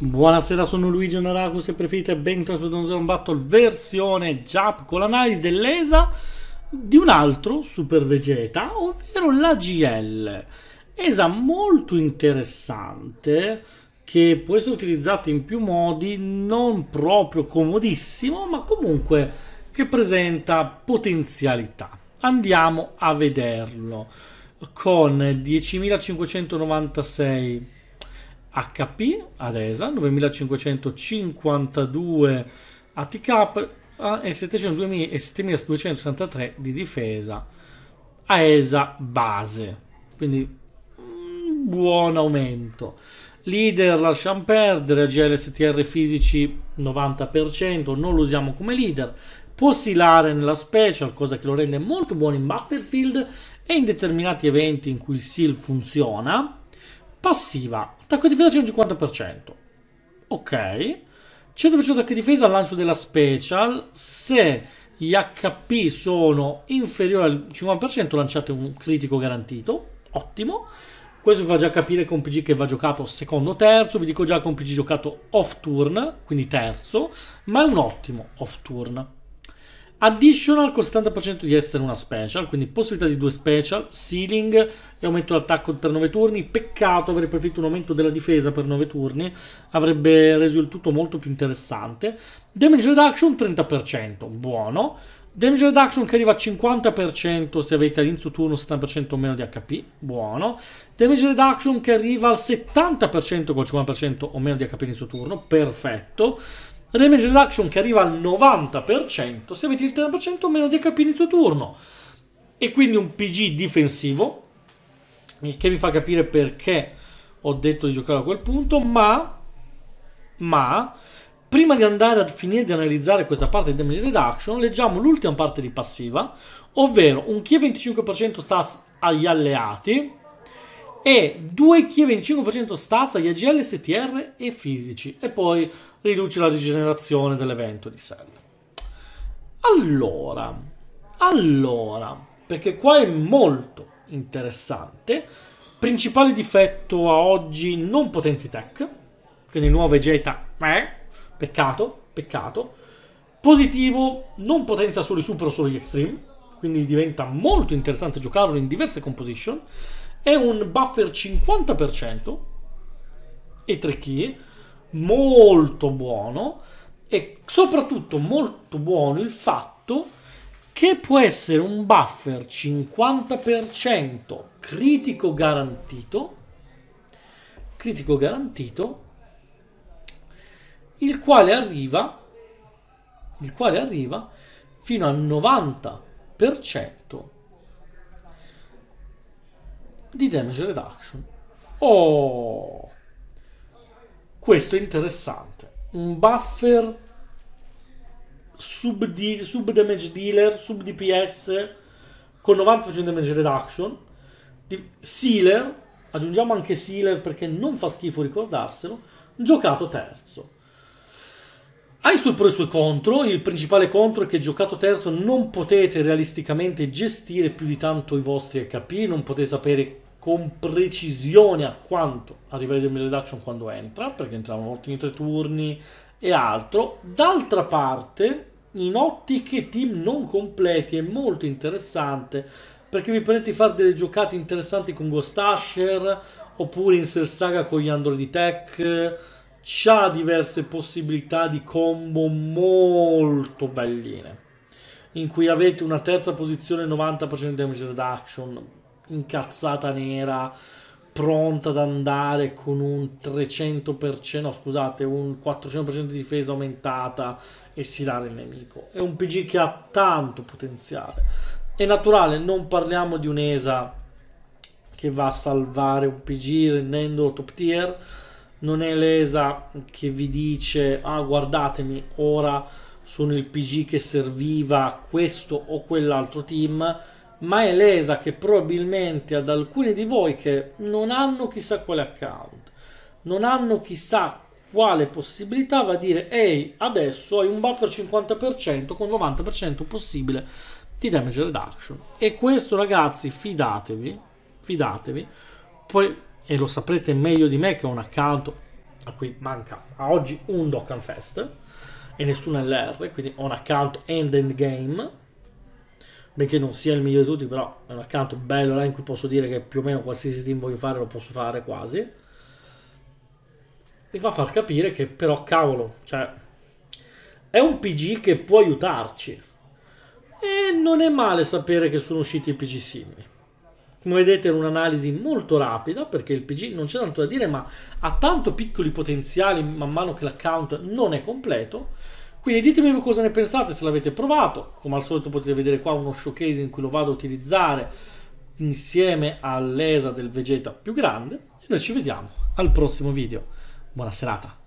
Buonasera, sono Luigi Onoraku, se preferite benvenuti su Dungeon Battle versione Jap con l'analisi dell'ESA di un altro Super Vegeta, ovvero la GL. ESA molto interessante che può essere utilizzata in più modi, non proprio comodissimo, ma comunque che presenta potenzialità. Andiamo a vederlo con 10.596 HP ad ESA, 9552 ATK e 7263 di difesa a ESA base. Quindi un mm, buon aumento. Leader lasciamo perdere, STR fisici 90%, non lo usiamo come leader. Può silare nella special, cosa che lo rende molto buono in Battlefield e in determinati eventi in cui il SEAL funziona Passiva, attacco e difesa 150%. Ok. 100% attacco e difesa al lancio della special. Se gli HP sono inferiori al 50% lanciate un critico garantito. Ottimo. Questo vi fa già capire con PG che va giocato secondo o terzo, vi dico già con PG giocato off turn, quindi terzo, ma è un ottimo off turn. Additional con 70% di essere una special, quindi possibilità di due special, ceiling e aumento d'attacco per 9 turni. Peccato avrei preferito un aumento della difesa per 9 turni, avrebbe reso il tutto molto più interessante. Damage reduction 30%, buono. Damage reduction che arriva al 50% se avete all'inizio turno 70% o meno di HP, buono. Damage reduction che arriva al 70% con 50% o meno di HP all'inizio turno, perfetto. Damage reduction che arriva al 90%, se avete il 30% meno di HP inizio turno. E quindi un PG difensivo, il che vi fa capire perché ho detto di giocare a quel punto, ma, ma prima di andare a finire di analizzare questa parte di damage reduction, leggiamo l'ultima parte di passiva, ovvero un chi 25% stats agli alleati, e 2 chieve in 5% stazza di AGL, STR e fisici e poi riduce la rigenerazione dell'evento di Cell. Allora, allora, perché qua è molto interessante, principale difetto a oggi non potenzi tech, quindi nuove Jeta, eh, peccato, peccato. Positivo, non potenza solo i super o solo gli extreme, quindi diventa molto interessante giocarlo in diverse composition. È un buffer 50% e 3 key, molto buono e soprattutto molto buono il fatto che può essere un buffer 50% critico garantito critico garantito il quale arriva il quale arriva fino al 90% di damage reduction. Oh! Questo è interessante. Un buffer sub, di, sub damage dealer, sub DPS con 90% damage reduction. Di, sealer, aggiungiamo anche Sealer perché non fa schifo ricordarselo, giocato terzo. Ha i suoi pro e i suoi contro, il principale contro è che giocato terzo non potete realisticamente gestire più di tanto i vostri HP, non potete sapere con precisione a quanto arriva il damage reduction quando entra, perché entrava una in tre turni e altro. D'altra parte, in ottiche team non completi è molto interessante, perché vi permette di fare delle giocate interessanti con Ghost Asher, oppure in Sersaga con gli Android Tech ha diverse possibilità di combo molto belline in cui avete una terza posizione 90% damage reduction incazzata nera pronta ad andare con un 300% no scusate un 400% di difesa aumentata e stirare il nemico è un PG che ha tanto potenziale è naturale non parliamo di un'ESA che va a salvare un PG rendendolo top tier non è l'ESA che vi dice ah guardatemi ora sono il PG che serviva questo o quell'altro team ma è l'ESA che probabilmente ad alcuni di voi che non hanno chissà quale account non hanno chissà quale possibilità va a dire ehi adesso hai un buffer 50% con 90% possibile di damage reduction e questo ragazzi fidatevi fidatevi poi e lo saprete meglio di me che ho un account a cui manca a oggi un Dokkan Fest e nessun LR, quindi ho un account end end game, benché non sia il migliore di tutti, però è un account bello là in cui posso dire che più o meno qualsiasi team voglio fare lo posso fare quasi. Mi fa far capire che però cavolo, cioè è un PG che può aiutarci. E non è male sapere che sono usciti PG simili. Come vedete era un'analisi molto rapida perché il PG non c'è tanto da dire ma ha tanto piccoli potenziali man mano che l'account non è completo. Quindi ditemi voi cosa ne pensate se l'avete provato. Come al solito potete vedere qua uno showcase in cui lo vado a utilizzare insieme all'ESA del Vegeta più grande. E noi ci vediamo al prossimo video. Buona serata.